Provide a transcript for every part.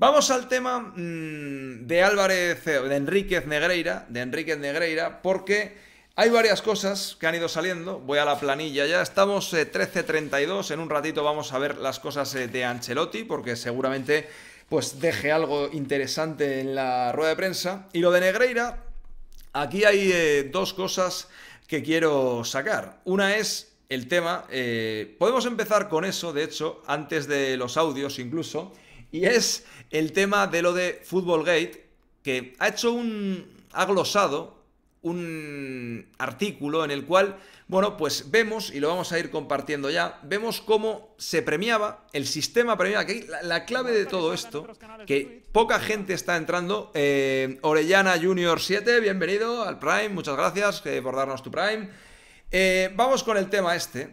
Vamos al tema mm, de Álvarez, eh, de Enríquez Negreira, de Enríquez Negreira, porque hay varias cosas que han ido saliendo. Voy a la planilla ya. Estamos 13.32. Eh, en un ratito vamos a ver las cosas eh, de Ancelotti, porque seguramente pues deje algo interesante en la rueda de prensa. Y lo de Negreira, aquí hay dos cosas que quiero sacar. Una es el tema, podemos empezar con eso, de hecho, antes de los audios incluso. Y es el tema de lo de Footballgate, que ha hecho un. ha glosado un artículo en el cual, bueno, pues vemos, y lo vamos a ir compartiendo ya, vemos cómo se premiaba, el sistema premiaba, que la, clave de todo esto, que poca gente está entrando, eh, Orellana Junior 7, bienvenido al Prime, muchas gracias eh, por darnos tu Prime. Eh, vamos con el tema este,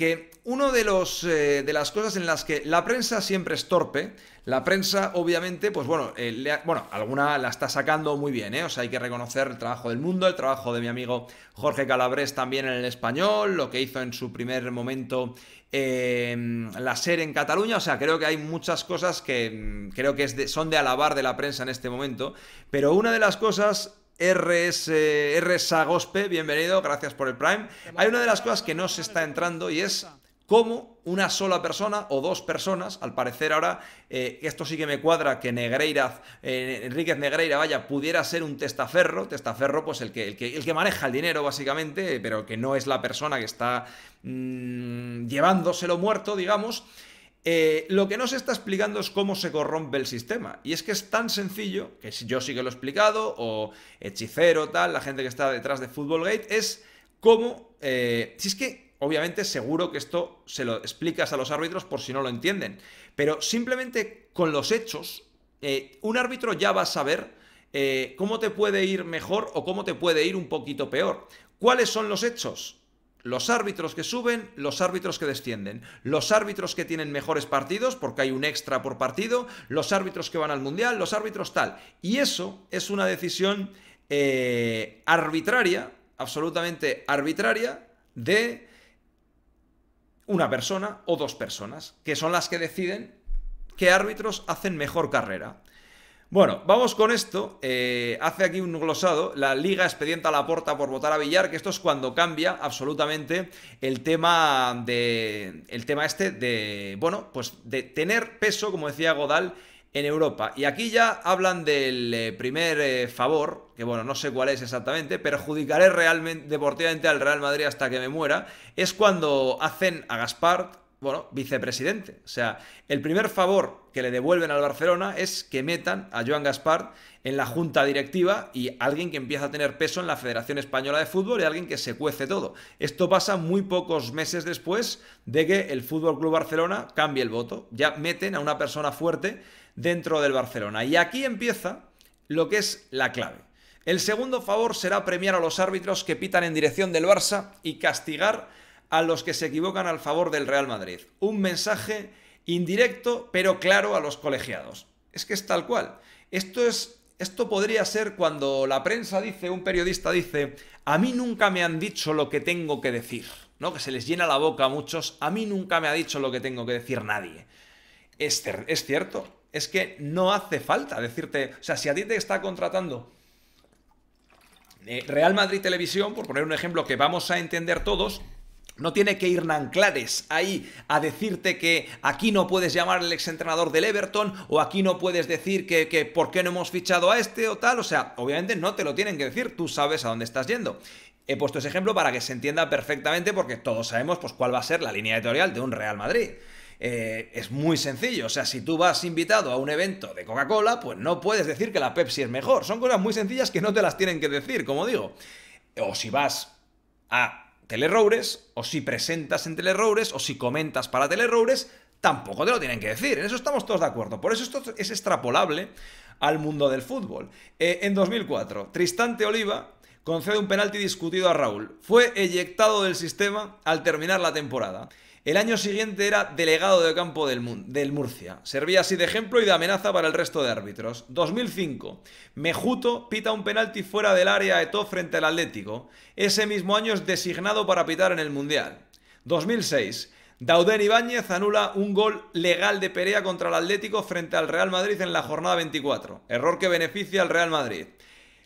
que una de, eh, de las cosas en las que la prensa siempre es torpe, la prensa obviamente, pues bueno, eh, bueno, alguna la está sacando muy bien, ¿eh? o sea, hay que reconocer el trabajo del mundo, el trabajo de mi amigo Jorge Calabres también en el español, lo que hizo en su primer momento em, la SER en Cataluña, o sea, creo que hay muchas cosas que mm, creo que son de alabar de la prensa en este momento, pero una de las cosas RS, RSAGOSPE, bienvenido, gracias por el Prime. Hay una de las cosas que no se está entrando y es cómo una sola persona o dos personas, al parecer ahora, eh, esto sí que me cuadra, que Negreira, eh, Negreira, vaya, pudiera ser un testaferro, testaferro pues el que, el que, maneja el dinero básicamente, pero que no es la persona que está mm, llevándoselo muerto, digamos, eh, lo que no se está explicando es cómo se corrompe el sistema. Y es que es tan sencillo, que yo sí que lo he explicado, o hechicero, tal, la gente que está detrás de Footballgate, es cómo... Eh, si es que, obviamente, seguro que esto se lo explicas a los árbitros por si no lo entienden. Pero simplemente con los hechos, eh, un árbitro ya va a saber cómo te puede ir mejor o cómo te puede ir un poquito peor. ¿Cuáles son los hechos? los árbitros que suben, los árbitros que descienden, los árbitros que tienen mejores partidos, porque hay un extra por partido, los árbitros que van al Mundial, los árbitros tal. Y eso es una decisión eh, arbitraria, absolutamente arbitraria, de una persona o dos personas, que son las que deciden qué árbitros hacen mejor carrera. Bueno, vamos con esto. Eh, hace aquí un glosado. La liga expedienta a la puerta por votar a Villar, que esto es cuando cambia absolutamente el tema de. El tema este de. Bueno, pues de tener peso, como decía Godal, en Europa. Y aquí ya hablan del eh, primer eh, favor, que bueno, no sé cuál es exactamente, perjudicaré realmente, deportivamente al Real Madrid hasta que me muera. Es cuando hacen a Gaspar bueno, vicepresidente. O sea, el primer favor que le devuelven al Barcelona es que metan a Joan Gaspar en la junta directiva y alguien que empieza a tener peso en la Federación Española de Fútbol y alguien que se cuece todo. Esto pasa muy pocos meses después de que el Fútbol Club Barcelona cambie el voto. Ya meten a una persona fuerte dentro del Barcelona. Y aquí empieza lo que es la clave. El segundo favor será premiar a los árbitros que pitan en dirección del Barça y castigar a los que se equivocan al favor del Real Madrid. Un mensaje indirecto, pero claro, a los colegiados. Es que es tal cual. Esto es. Esto podría ser cuando la prensa dice, un periodista dice, a mí nunca me han dicho lo que tengo que decir, ¿no? Que se les llena la boca a muchos, a mí nunca me ha dicho lo que tengo que decir nadie. es cierto, es que no hace falta decirte, o sea, si a ti te está contratando eh, Real Madrid Televisión, por poner un ejemplo que vamos a entender todos, no tiene que ir Nanclares ahí a decirte que aquí no puedes llamar al exentrenador del Everton o aquí no puedes decir que, por qué no hemos fichado a este o tal. O sea, obviamente no te lo tienen que decir, tú sabes a dónde estás yendo. He puesto ese ejemplo para que se entienda perfectamente porque todos sabemos pues, cuál va a ser la línea editorial de un Real Madrid. Eh, es muy sencillo. O sea, si tú vas invitado a un evento de Coca-Cola, pues no puedes decir que la Pepsi es mejor. Son cosas muy sencillas que no te las tienen que decir, como digo. O si vas a Telerrores, o si presentas en Telerrores, o si comentas para Telerrores, tampoco te lo tienen que decir. En eso estamos todos de acuerdo. Por eso esto es extrapolable al mundo del fútbol. Eh, en 2004, Tristante Oliva concede un penalti discutido a Raúl. Fue eyectado del sistema al terminar la temporada. El año siguiente era delegado de campo del, Murcia. Servía así de ejemplo y de amenaza para el resto de árbitros. 2005. Mejuto pita un penalti fuera del área a todo frente al Atlético. Ese mismo año es designado para pitar en el Mundial. 2006. Dauden Ibáñez anula un gol legal de Perea contra el Atlético frente al Real Madrid en la jornada 24, error que beneficia al Real Madrid.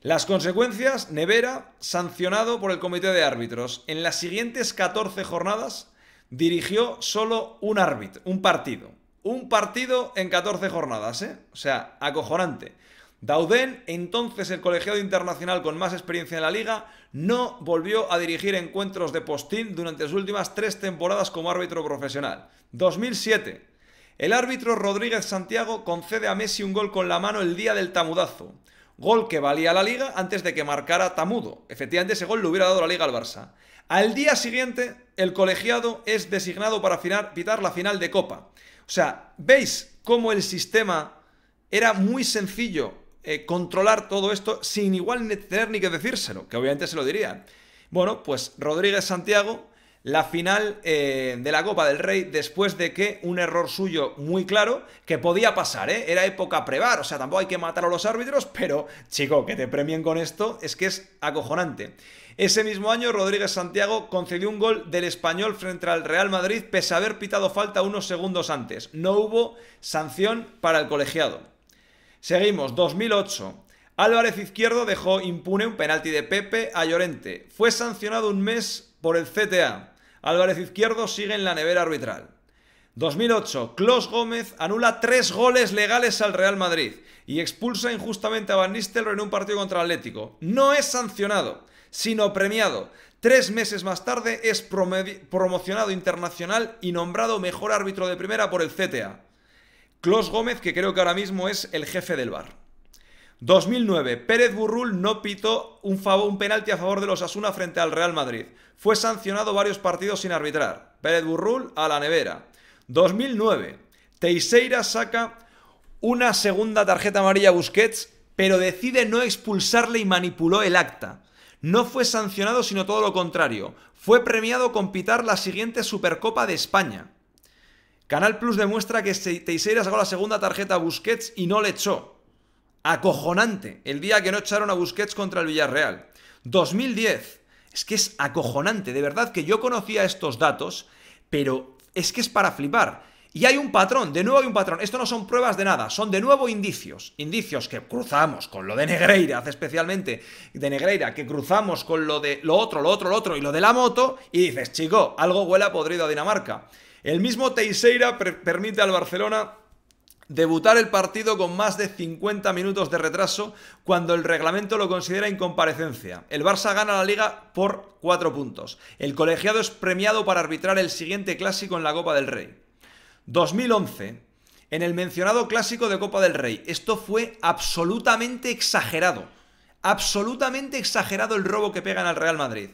Las consecuencias, Nevera, sancionado por el comité de árbitros. En las siguientes 14 jornadas dirigió solo un árbitro, un partido. Un partido en 14 jornadas, ¿eh? O sea, acojonante. Dauden, entonces el colegiado internacional con más experiencia en la liga, no volvió a dirigir encuentros de postín durante sus últimas tres temporadas como árbitro profesional. 2007. El árbitro Rodríguez Santiago concede a Messi un gol con la mano el día del tamudazo. Gol que valía la liga antes de que marcara Tamudo. Efectivamente, ese gol le hubiera dado la liga al Barça. Al día siguiente, el colegiado es designado para finar, pitar la final de Copa. O sea, ¿veis cómo el sistema era muy sencillo eh, controlar todo esto sin igual tener ni que decírselo? Que obviamente se lo dirían. Bueno, pues Rodríguez Santiago la final eh, de la Copa del Rey después de que un error suyo muy claro, que podía pasar, ¿eh? era época prevar, o sea, tampoco hay que matar a los árbitros, pero chico, que te premien con esto es que es acojonante. Ese mismo año, Rodríguez Santiago concedió un gol del español frente al Real Madrid pese a haber pitado falta unos segundos antes. No hubo sanción para el colegiado. Seguimos, 2008. Álvarez Izquierdo dejó impune un penalti de Pepe a Llorente. Fue sancionado un mes por el CTA. Álvarez Izquierdo sigue en la nevera arbitral. 2008, Clos Gómez anula tres goles legales al Real Madrid y expulsa injustamente a Van Nistelrooy en un partido contra Atlético. No es sancionado, sino premiado. Tres meses más tarde es promocionado internacional y nombrado mejor árbitro de primera por el CTA. Clos Gómez, que creo que ahora mismo es el jefe del bar. 2009, Pérez Burrul no pitó un, penalti a favor de los Asuna frente al Real Madrid. Fue sancionado varios partidos sin arbitrar. Pérez Burrul a la nevera. 2009, Teixeira saca una segunda tarjeta amarilla a Busquets, pero decide no expulsarle y manipuló el acta. No fue sancionado, sino todo lo contrario. Fue premiado con pitar la siguiente Supercopa de España. Canal Plus demuestra que Teixeira sacó la segunda tarjeta a Busquets y no le echó. Acojonante. El día que no echaron a Busquets contra el Villarreal. 2010. Es que es acojonante. De verdad que yo conocía estos datos, pero es que es para flipar. Y hay un patrón, de nuevo hay un patrón. Esto no son pruebas de nada, son de nuevo indicios. Indicios que cruzamos con lo de Negreira, especialmente de Negreira, que cruzamos con lo de lo otro, lo otro, lo otro y lo de la moto. Y dices, chico, algo huele a podrido a Dinamarca. El mismo Teixeira permite al Barcelona Debutar el partido con más de 50 minutos de retraso cuando el reglamento lo considera incomparecencia. El Barça gana la liga por 4 puntos. El colegiado es premiado para arbitrar el siguiente clásico en la Copa del Rey. 2011. En el mencionado clásico de Copa del Rey. Esto fue absolutamente exagerado. Absolutamente exagerado el robo que pegan al Real Madrid.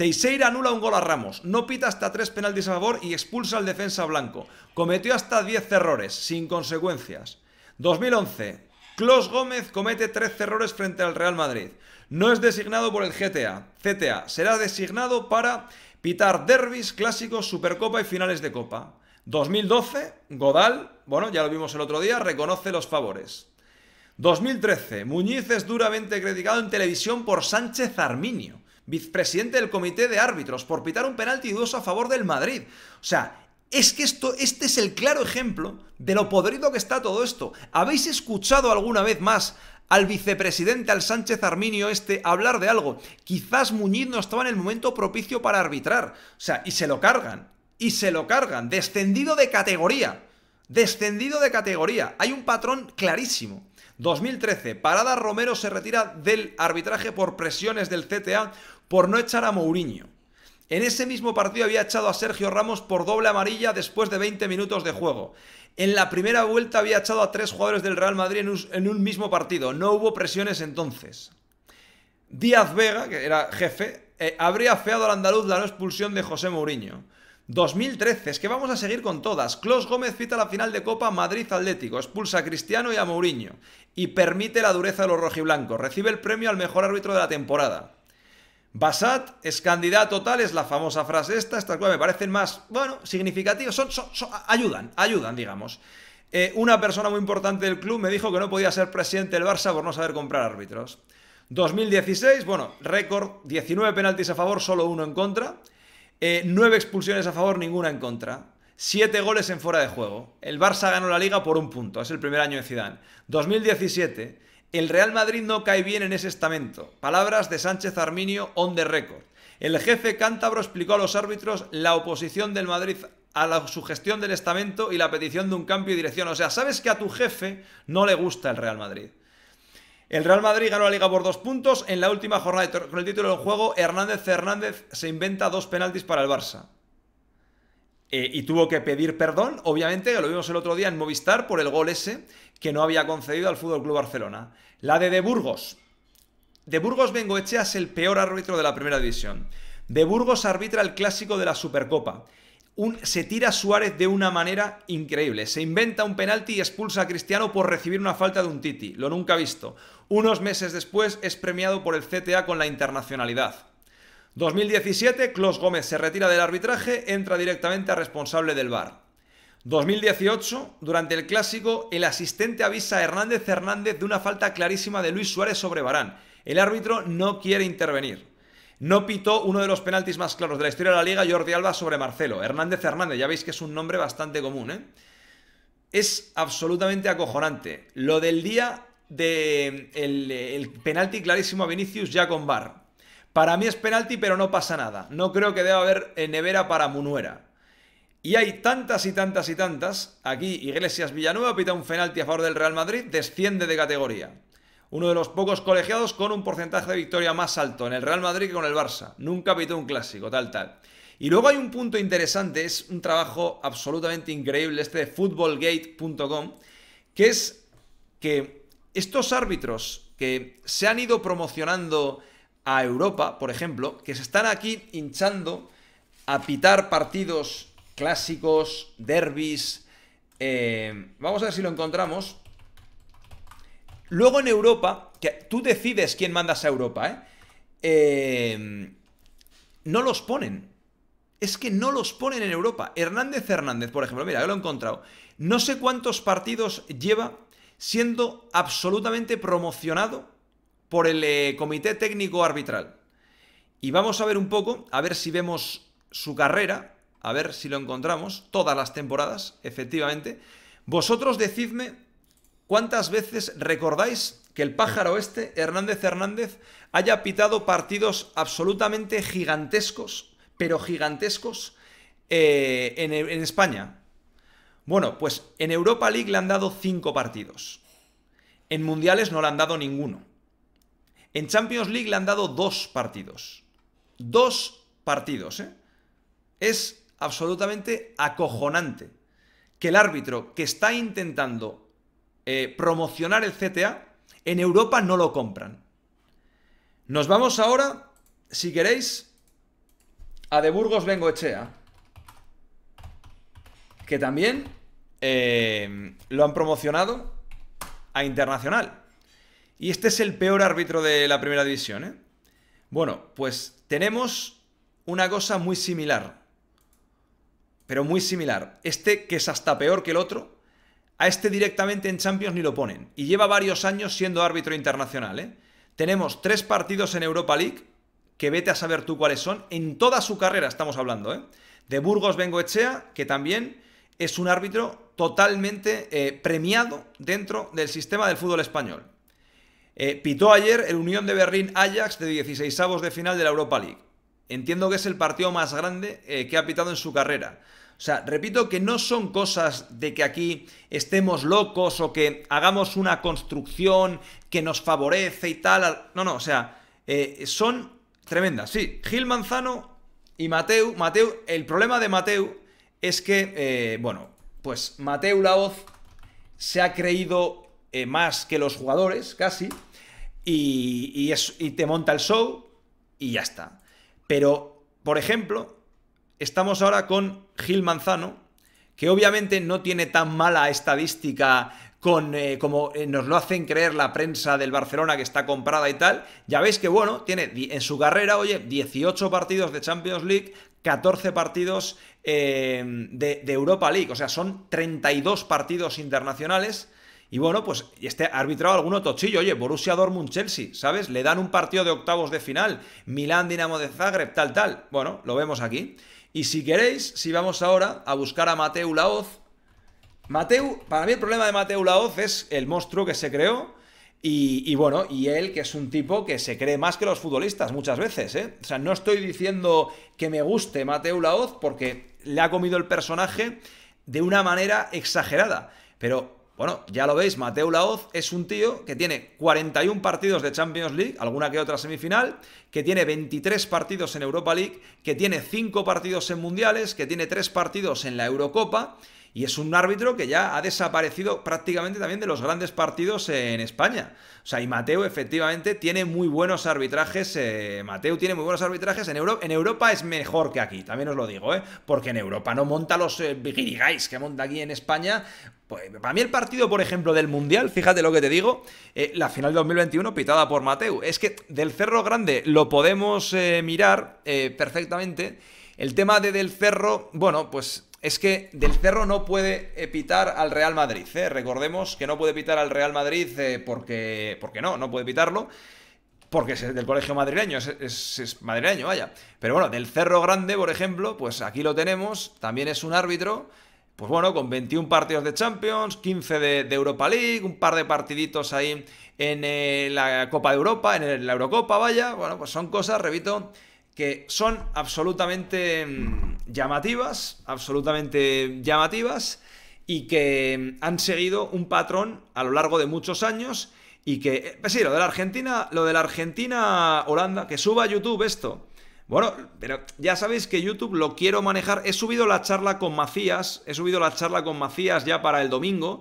Teixeira anula un gol a Ramos, no pita hasta tres penaltis a favor y expulsa al defensa blanco. Cometió hasta 10 errores, sin consecuencias. 2011. Klaus Gómez comete tres errores frente al Real Madrid. No es designado por el GTA, CTA. Será designado para pitar derbis, clásicos, Supercopa y finales de Copa. 2012, Godal, bueno, ya lo vimos el otro día, reconoce los favores. 2013, Muñiz es duramente criticado en televisión por Sánchez Arminio vicepresidente del comité de árbitros, por pitar un penalti dudoso a favor del Madrid. O sea, es que esto, este es el claro ejemplo de lo podrido que está todo esto. ¿Habéis escuchado alguna vez más al vicepresidente, al Sánchez Arminio este, hablar de algo? Quizás Muñiz no estaba en el momento propicio para arbitrar. O sea, y se lo cargan. Y se lo cargan. Descendido de categoría. Descendido de categoría. Hay un patrón clarísimo. 2013, Parada Romero se retira del arbitraje por presiones del CTA por no echar a Mourinho. En ese mismo partido había echado a Sergio Ramos por doble amarilla después de 20 minutos de juego. En la primera vuelta había echado a tres jugadores del Real Madrid en un, mismo partido. No hubo presiones entonces. Díaz Vega, que era jefe, eh, habría feado al andaluz la no expulsión de José Mourinho. 2013, es que vamos a seguir con todas. claus Gómez cita la final de Copa Madrid Atlético, expulsa a Cristiano y a Mourinho y permite la dureza de los rojiblancos. Recibe el premio al mejor árbitro de la temporada. Basat es candidato tal, es la famosa frase esta, estas cosas me parecen más, bueno, significativas, son, ayudan, ayudan, digamos. Eh, una persona muy importante del club me dijo que no podía ser presidente del Barça por no saber comprar árbitros. 2016, bueno, récord, 19 penaltis a favor, solo uno en contra, 9 eh, expulsiones a favor, ninguna en contra. Siete goles en fuera de juego. El Barça ganó la liga por un punto. Es el primer año de Zidane. 2017. El Real Madrid no cae bien en ese estamento. Palabras de Sánchez Arminio on the record. El jefe cántabro explicó a los árbitros la oposición del Madrid a la sugestión del estamento y la petición de un cambio de dirección. O sea, sabes que a tu jefe no le gusta el Real Madrid. El Real Madrid ganó la liga por dos puntos. En la última jornada con el título del juego, Hernández Hernández se inventa dos penaltis para el Barça. Eh, y tuvo que pedir perdón, obviamente, lo vimos el otro día en Movistar por el gol ese que no había concedido al Fútbol Club Barcelona. La de De Burgos. De Burgos Bengoechea es el peor árbitro de la primera división. De Burgos arbitra el clásico de la Supercopa. Un, se tira Suárez de una manera increíble. Se inventa un penalti y expulsa a Cristiano por recibir una falta de un Titi. Lo nunca visto. Unos meses después es premiado por el CTA con la internacionalidad. 2017, Clos Gómez se retira del arbitraje, entra directamente a responsable del VAR. 2018, durante el clásico, el asistente avisa a Hernández Hernández de una falta clarísima de Luis Suárez sobre Barán. El árbitro no quiere intervenir. No pitó uno de los penaltis más claros de la historia de la liga, Jordi Alba sobre Marcelo. Hernández Hernández, ya veis que es un nombre bastante común, ¿eh? Es absolutamente acojonante. Lo del día del penalti clarísimo a Vinicius ya con Bar. Para mí es penalti, pero no pasa nada. No creo que deba haber eh, nevera para Munuera. Y hay tantas y tantas y tantas. Aquí Iglesias Villanueva pita un penalti a favor del Real Madrid, desciende de categoría. Uno de los pocos colegiados con un porcentaje de victoria más alto en el Real Madrid que con el Barça. Nunca pitó un clásico, tal, tal. Y luego hay un punto interesante, es un trabajo absolutamente increíble, este de footballgate.com, que es que estos árbitros que se han ido promocionando a Europa, por ejemplo, que se están aquí hinchando a pitar partidos clásicos, derbis. Eh, vamos a ver si lo encontramos. Luego en Europa, que tú decides quién mandas a Europa, ¿eh? eh, no los ponen. Es que no los ponen en Europa. Hernández Hernández, por ejemplo, mira, yo lo he encontrado. No sé cuántos partidos lleva siendo absolutamente promocionado por el eh, Comité Técnico Arbitral. Y vamos a ver un poco, a ver si vemos su carrera, a ver si lo encontramos, todas las temporadas, efectivamente. Vosotros decidme cuántas veces recordáis que el pájaro este, Hernández Hernández, haya pitado partidos absolutamente gigantescos, pero gigantescos, eh, en España. Bueno, pues en Europa League le han dado cinco partidos. En Mundiales no le han dado ninguno. En Champions League le han dado dos partidos. Dos partidos, ¿eh? Es absolutamente acojonante que el árbitro que está intentando eh, promocionar el CTA, en Europa no lo compran. Nos vamos ahora, si queréis, a De Burgos vengo Echea Que también eh, lo han promocionado a internacional. Y este es el peor árbitro de la primera división, ¿eh? Bueno, pues tenemos una cosa muy similar. Pero muy similar. Este, que es hasta peor que el otro, a este directamente en Champions ni lo ponen. Y lleva varios años siendo árbitro internacional, ¿eh? Tenemos tres partidos en Europa League, que vete a saber tú cuáles son, en toda su carrera estamos hablando, ¿eh? De Burgos Bengoechea, que también es un árbitro totalmente eh, premiado dentro del sistema del fútbol español. Eh, pitó ayer el Unión de Berlín-Ajax de 16 avos de final de la Europa League. Entiendo que es el partido más grande eh, que ha pitado en su carrera. O sea, repito que no son cosas de que aquí estemos locos o que hagamos una construcción que nos favorece y tal. No, no, o sea, eh, son tremendas. Sí, Gil Manzano y Mateu. Mateu, el problema de Mateu es que, bueno, pues Mateu Laoz se ha creído más que los jugadores, casi y, te monta el show y ya está. Pero, por ejemplo, estamos ahora con Gil Manzano, que obviamente no tiene tan mala estadística con, eh, como eh, nos lo hacen creer la prensa del Barcelona que está comprada y tal. Ya veis que, bueno, tiene en su carrera, oye, 18 partidos de Champions League, 14 partidos eh, de, de Europa League, o sea, son 32 partidos internacionales y bueno, pues este arbitrado alguno tochillo. Oye, Borussia Dortmund-Chelsea, ¿sabes? Le dan un partido de octavos de final. Milán-Dinamo de Zagreb, tal, tal. Bueno, lo vemos aquí. Y si queréis, si vamos ahora a buscar a Mateu Laoz. Mateu, para mí el problema de Mateu Laoz es el monstruo que se creó. Y, y, bueno, y él que es un tipo que se cree más que los futbolistas muchas veces, ¿eh? O sea, no estoy diciendo que me guste Mateu Laoz porque le ha comido el personaje de una manera exagerada. Pero bueno, ya lo veis, Mateo Laoz es un tío que tiene 41 partidos de Champions League, alguna que otra semifinal, que tiene 23 partidos en Europa League, que tiene 5 partidos en Mundiales, que tiene 3 partidos en la Eurocopa y es un árbitro que ya ha desaparecido prácticamente también de los grandes partidos en España. O sea, y Mateo efectivamente tiene muy buenos arbitrajes. Eh, Mateo tiene muy buenos arbitrajes. En, en Europa es mejor que aquí, también os lo digo, ¿eh? Porque en Europa no monta los eh, que monta aquí en España. Pues, para mí el partido, por ejemplo, del Mundial, fíjate lo que te digo, eh, la final de 2021 pitada por Mateo. Es que del Cerro Grande lo podemos eh, mirar perfectamente. El tema de del Cerro, bueno, pues es que Del Cerro no puede eh, pitar al Real Madrid. ¿eh? Recordemos que no puede pitar al Real Madrid eh, porque, porque no, no puede pitarlo. Porque es del colegio madrileño, es, madrileño, vaya. Pero bueno, del Cerro Grande, por ejemplo, pues aquí lo tenemos, también es un árbitro, pues bueno, con 21 partidos de Champions, 15 de, Europa League, un par de partiditos ahí en la Copa de Europa, en la Eurocopa, vaya. Bueno, pues son cosas, repito, que son absolutamente mm, llamativas, absolutamente llamativas, y que mm, han seguido un patrón a lo largo de muchos años y que, eh, pues sí, lo de la Argentina, lo de la Argentina Holanda, que suba a YouTube esto. Bueno, pero ya sabéis que YouTube lo quiero manejar. He subido la charla con Macías, he subido la charla con Macías ya para el domingo.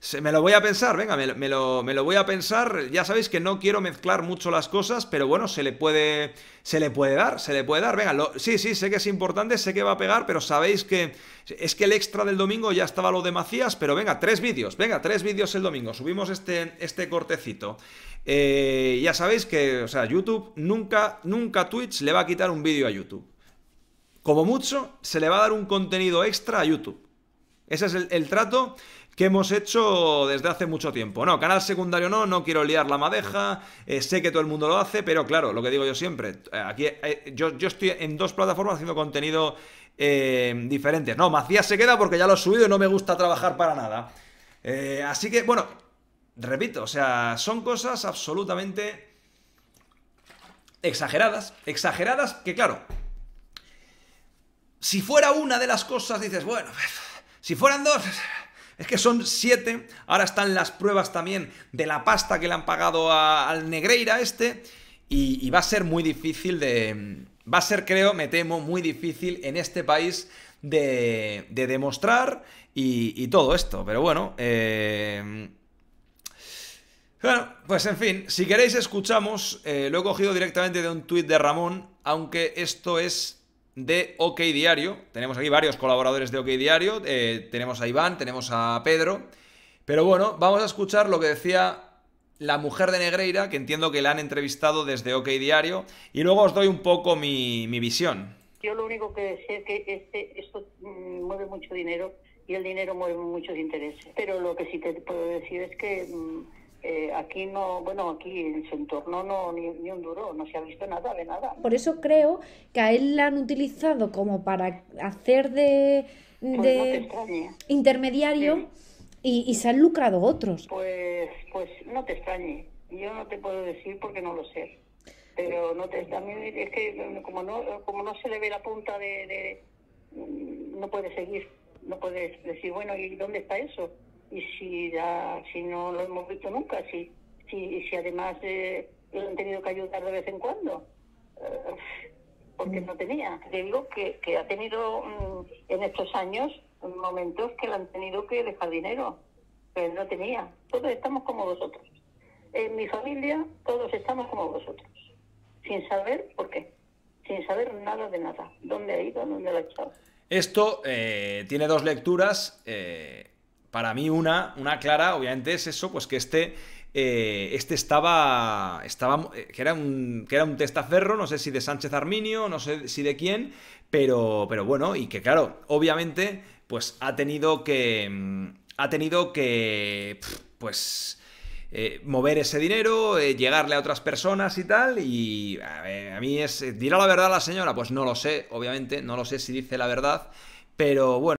Se, me lo voy a pensar, venga, me, lo, voy a pensar. Ya sabéis que no quiero mezclar mucho las cosas, pero bueno, se le puede, se le puede dar, se le puede dar. Venga, sí, sí, sé que es importante, sé que va a pegar, pero sabéis que es que el extra del domingo ya estaba lo de Macías, pero venga, tres vídeos, venga, tres vídeos el domingo. Subimos este, este cortecito. Eh, ya sabéis que, o sea, YouTube nunca, nunca Twitch le va a quitar un vídeo a YouTube. Como mucho, se le va a dar un contenido extra a YouTube. Ese es el, trato que hemos hecho desde hace mucho tiempo. No, canal secundario no, no quiero liar la madeja, eh, sé que todo el mundo lo hace, pero claro, lo que digo yo siempre, eh, aquí eh, yo, estoy en dos plataformas haciendo contenido diferentes. No, Macías se queda porque ya lo he subido y no me gusta trabajar para nada. así que, bueno, repito, o sea, son cosas absolutamente exageradas. Exageradas que, claro, si fuera una de las cosas, dices, bueno, si fueran dos, es que son siete. Ahora están las pruebas también de la pasta que le han pagado al Negreira este. Y, va a ser muy difícil de... Va a ser, creo, me temo, muy difícil en este país de, demostrar y, todo esto. Pero bueno, eh, Bueno, pues en fin, si queréis escuchamos, eh, lo he cogido directamente de un tuit de Ramón, aunque esto es de OK Diario. Tenemos aquí varios colaboradores de OK Diario. Eh, tenemos a Iván, tenemos a Pedro. Pero bueno, vamos a escuchar lo que decía la mujer de Negreira, que entiendo que la han entrevistado desde OK Diario. Y luego os doy un poco mi, mi visión. Yo lo único que decía es que este, esto mm, mueve mucho dinero y el dinero mueve muchos intereses. Pero lo que sí te puedo decir es que mm, eh, aquí no, bueno, aquí en su entorno no, ni, un duro, no se ha visto nada de nada. Por eso creo que a él la han utilizado como para hacer de, pues intermediario y, y, se han lucrado otros. Pues, pues no te extrañe, yo no te puedo decir porque no lo sé. Pero no te, también es que como no, como no se le ve la punta de, de mm, no puedes seguir, no puedes decir, bueno, ¿y dónde está eso? y si, ya, si no lo hemos visto nunca, si, si, además eh, lo han tenido que ayudar de vez en cuando, eh, porque mm. no tenía. Te digo que, ha tenido mm, en estos años momentos que le han tenido que dejar dinero, pero no tenía. Todos estamos como vosotros. En mi familia todos estamos como vosotros, sin saber por qué, sin saber nada de nada, dónde ha ido, dónde lo ha echado. Esto eh, tiene dos lecturas. Eh, para mí una, una clara, obviamente, es eso, pues que este, eh, este estaba, estaba eh, que, era un, que era un testaferro, no sé si de Sánchez Arminio, no sé si de quién, pero, pero bueno, y que claro, obviamente, pues ha tenido que, mm, ha tenido que, pues... Eh, mover ese dinero, llegarle a otras personas y tal. Y a mí es, ¿dirá la verdad la señora? Pues no lo sé, obviamente, no lo sé si dice la verdad, pero bueno.